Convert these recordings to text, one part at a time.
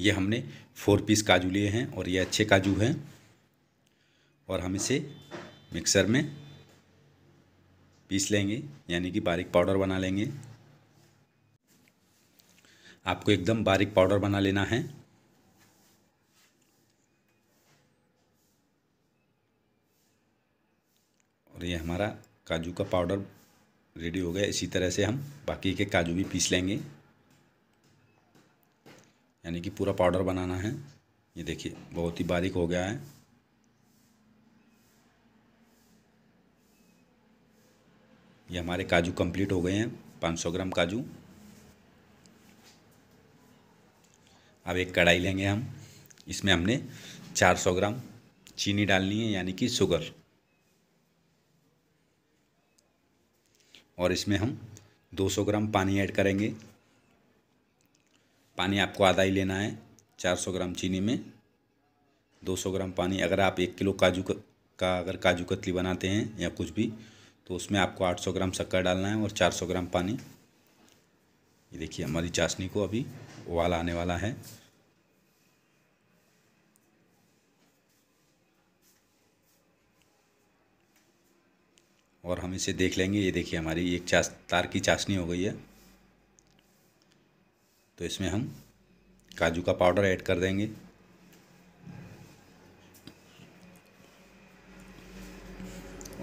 ये हमने four piece काजू लिए हैं और ये अच्छे काजू हैं और हम इसे मिक्सर में पीस लेंगे यानी कि बारीक पाउडर बना लेंगे आपको एकदम बारीक पाउडर बना लेना है और ये हमारा काजू का पाउडर रेडी हो गया इसी तरह से हम बाकी के काजू भी पीस लेंगे यानी कि पूरा पाउडर बनाना है ये देखिए बहुत ही बारीक हो गया है ये हमारे काजू कंप्लीट हो गए हैं 500 ग्राम काजू अब एक कढ़ाई लेंगे हम इसमें हमने 400 ग्राम चीनी डालनी है यानी कि शुगर और इसमें हम 200 ग्राम पानी ऐड करेंगे पानी आपको आधा ही लेना है 400 ग्राम चीनी में 200 ग्राम पानी अगर आप एक किलो काजू का अगर काजू कतली बनाते हैं या कुछ भी तो उसमें आपको 800 ग्राम शक्कर डालना है और 400 ग्राम पानी ये देखिए हमारी चाशनी को अभी उबाल आने वाला है और हम इसे देख लेंगे ये देखिए हमारी एक चाश तार की चाशनी हो गई है तो इसमें हम काजू का पाउडर ऐड कर देंगे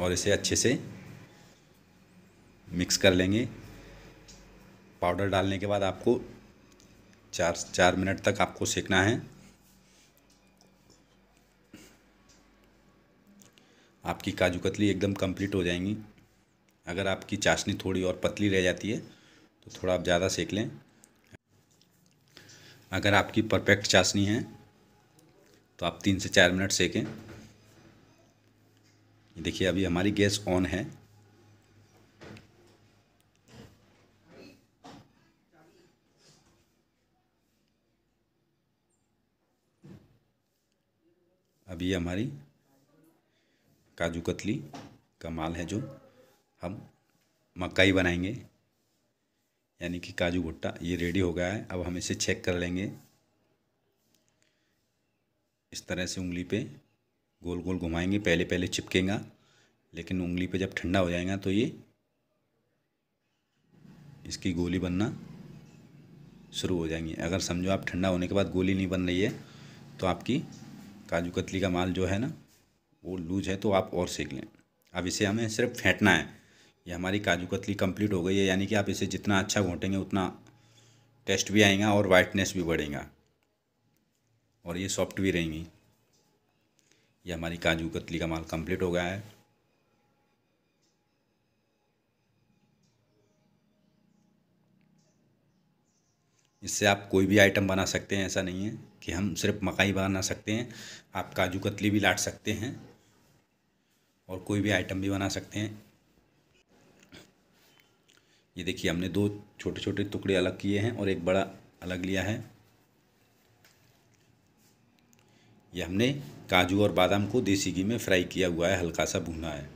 और इसे अच्छे से मिक्स कर लेंगे पाउडर डालने के बाद आपको चार चार मिनट तक आपको सेकना है आपकी काजू कतली एकदम कंप्लीट हो जाएंगी अगर आपकी चाशनी थोड़ी और पतली रह जाती है तो थोड़ा आप ज़्यादा सेक लें अगर आपकी परफेक्ट चाशनी है तो आप तीन से चार मिनट सेकें देखिए अभी हमारी गैस ऑन है अभी हमारी काजू कतली का माल है जो हम मकई बनाएंगे यानी कि काजू भुट्टा ये रेडी हो गया है अब हम इसे चेक कर लेंगे इस तरह से उंगली पे गोल गोल घुमाएंगे पहले पहले चिपकेगा लेकिन उंगली पे जब ठंडा हो जाएगा तो ये इसकी गोली बनना शुरू हो जाएंगी अगर समझो आप ठंडा होने के बाद गोली नहीं बन रही है तो आपकी काजू कतली का माल जो है ना वो लूज है तो आप और सेक लें अब इसे हमें सिर्फ फेंटना है ये हमारी काजू कतली कंप्लीट हो गई है यानी कि आप इसे जितना अच्छा घोटेंगे उतना टेस्ट भी आएगा और वाइटनेस भी बढ़ेगा और ये सॉफ्ट भी रहेंगी ये हमारी काजू कतली का माल कंप्लीट हो गया है इससे आप कोई भी आइटम बना सकते हैं ऐसा नहीं है कि हम सिर्फ मकाई बना सकते हैं आप काजू कतली भी लाट सकते हैं और कोई भी आइटम भी बना सकते हैं ये देखिए हमने दो छोटे छोटे टुकड़े अलग किए हैं और एक बड़ा अलग लिया है ये हमने काजू और बादाम को देसी घी में फ्राई किया हुआ है हल्का सा भूना है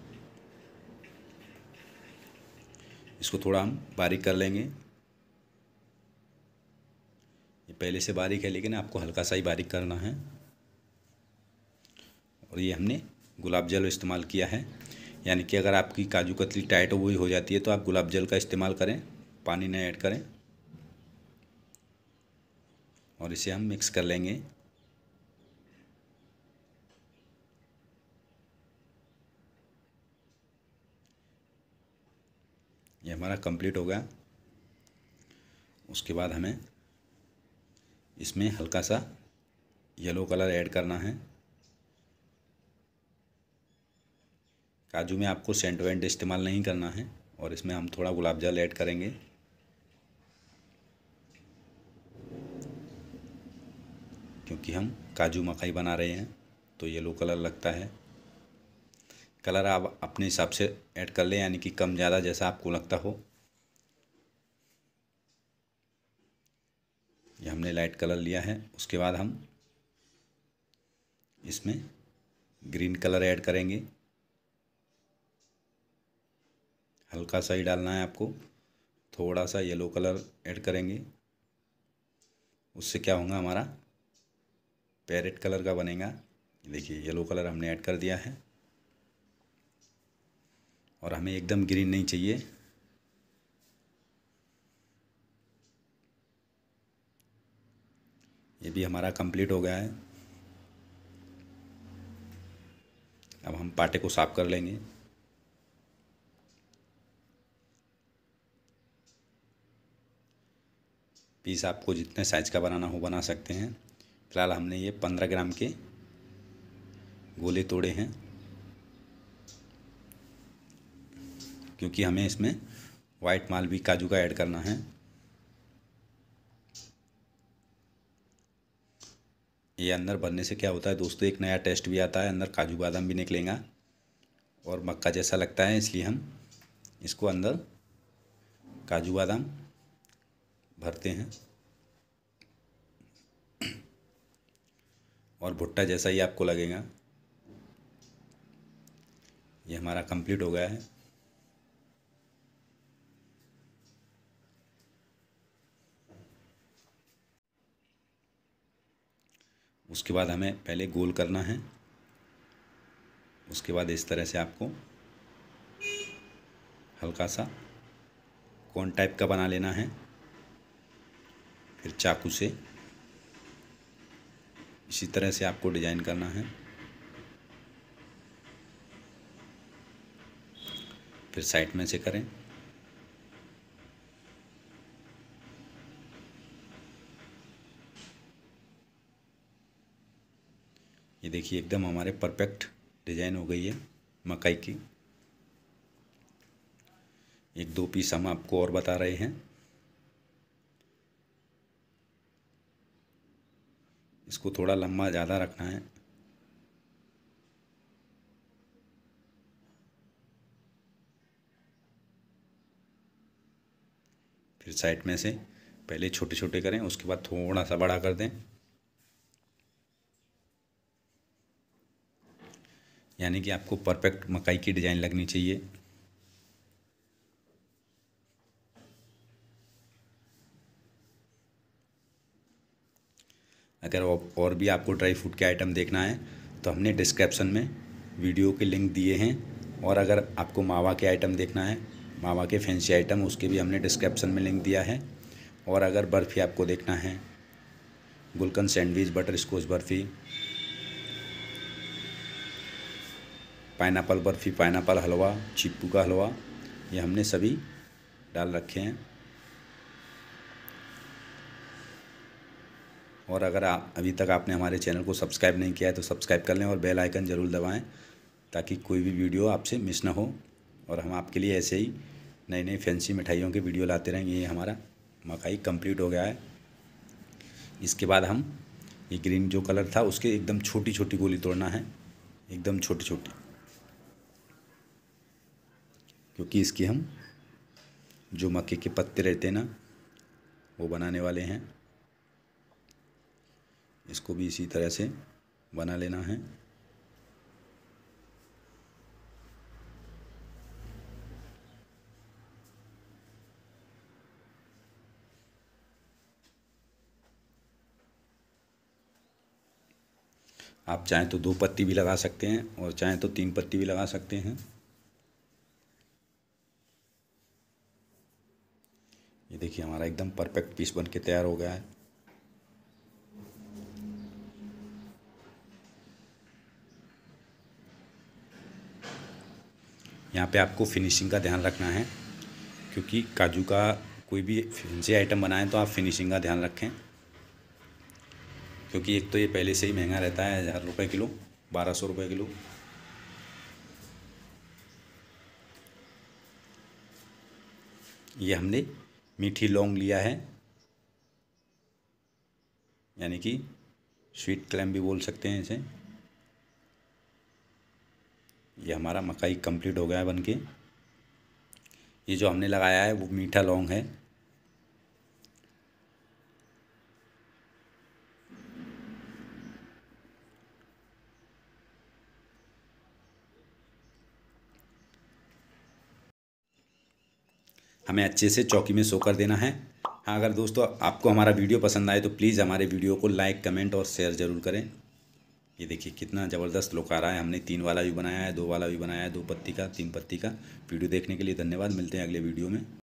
इसको थोड़ा हम बारीक कर लेंगे ये पहले से बारीक है लेकिन आपको हल्का सा ही बारीक करना है और ये हमने गुलाब जल इस्तेमाल किया है यानी कि अगर आपकी काजू कतली टाइट हुई हो जाती है तो आप गुलाब जल का इस्तेमाल करें पानी ना ऐड करें और इसे हम मिक्स कर लेंगे ये हमारा कंप्लीट हो गया उसके बाद हमें इसमें हल्का सा येलो कलर ऐड करना है काजू में आपको सेंट वेंट इस्तेमाल नहीं करना है और इसमें हम थोड़ा गुलाब जल ऐड करेंगे क्योंकि हम काजू मकई बना रहे हैं तो येलो कलर लगता है कलर आप अपने हिसाब से ऐड कर लें यानी कि कम ज़्यादा जैसा आपको लगता हो ये हमने लाइट कलर लिया है उसके बाद हम इसमें ग्रीन कलर ऐड करेंगे हल्का सा ही डालना है आपको थोड़ा सा येलो कलर ऐड करेंगे उससे क्या होगा हमारा पैरेट कलर का बनेगा देखिए येलो कलर हमने ऐड कर दिया है और हमें एकदम ग्रीन नहीं चाहिए ये भी हमारा कंप्लीट हो गया है अब हम पाटे को साफ़ कर लेंगे पीस आपको जितने साइज़ का बनाना हो बना सकते हैं फ़िलहाल हमने ये पंद्रह ग्राम के गोले तोड़े हैं क्योंकि हमें इसमें वाइट माल भी काजू का ऐड करना है ये अंदर बनने से क्या होता है दोस्तों एक नया टेस्ट भी आता है अंदर काजू बादाम भी निकलेगा और मक्का जैसा लगता है इसलिए हम इसको अंदर काजू बादाम भरते हैं और भुट्टा जैसा ही आपको लगेगा ये हमारा कंप्लीट हो गया है उसके बाद हमें पहले गोल करना है उसके बाद इस तरह से आपको हल्का सा कौन टाइप का बना लेना है फिर चाकू से इसी तरह से आपको डिज़ाइन करना है फिर साइड में से करें ये देखिए एकदम हमारे परफेक्ट डिज़ाइन हो गई है मकई की एक दो पीस हम आपको और बता रहे हैं इसको थोड़ा लंबा ज़्यादा रखना है फिर साइड में से पहले छोटे छोटे करें उसके बाद थोड़ा सा बड़ा कर दें यानी कि आपको परफेक्ट मकाई की डिज़ाइन लगनी चाहिए अगर और भी आपको ड्राई फ्रूट के आइटम देखना है तो हमने डिस्क्रिप्शन में वीडियो के लिंक दिए हैं और अगर आपको मावा के आइटम देखना है मावा के फैंसी आइटम उसके भी हमने डिस्क्रिप्शन में लिंक दिया है और अगर बर्फ़ी आपको देखना है gulkand sandwich butterscotch barfi pine barfi pineapple halwa चिप्पू का हलवा ये हमने सभी डाल रखे हैं और अगर आप अभी तक आपने हमारे चैनल को सब्सक्राइब नहीं किया है तो सब्सक्राइब कर लें और बेल आइकन ज़रूर दबाएं ताकि कोई भी वीडियो आपसे मिस ना हो और हम आपके लिए ऐसे ही नई नई फैंसी मिठाइयों के वीडियो लाते रहेंगे ये हमारा मकाई कंप्लीट हो गया है इसके बाद हम ये ग्रीन जो कलर था उसके एकदम छोटी छोटी गोली तोड़ना है एकदम छोटी छोटी क्योंकि इसकी हम जो मक्के के पत्ते रहते हैं ना वो बनाने वाले हैं इसको भी इसी तरह से बना लेना है आप चाहें तो दो पत्ती भी लगा सकते हैं और चाहें तो तीन पत्ती भी लगा सकते हैं ये देखिए हमारा एकदम परफेक्ट पीस बन के तैयार हो गया है यहाँ पे आपको फिनिशिंग का ध्यान रखना है क्योंकि काजू का कोई भी फैंसी आइटम बनाएं तो आप फिनिशिंग का ध्यान रखें क्योंकि एक तो ये पहले से ही महंगा रहता है हज़ार रुपये किलो बारह सौ रुपये किलो ये हमने मीठी लौंग लिया है यानी कि स्वीट क्लैम भी बोल सकते हैं इसे ये हमारा मकाई कंप्लीट हो गया है बन के ये जो हमने लगाया है वो मीठा लौंग है हमें अच्छे से चौकी में सो कर देना है हाँ अगर दोस्तों आपको हमारा वीडियो पसंद आए तो प्लीज़ हमारे वीडियो को लाइक कमेंट और शेयर ज़रूर करें ये देखिए कितना ज़बरदस्त लोग आ रहा है हमने तीन वाला भी बनाया है दो वाला भी बनाया है दो पत्ती का तीन पत्ती का वीडियो देखने के लिए धन्यवाद मिलते हैं अगले वीडियो में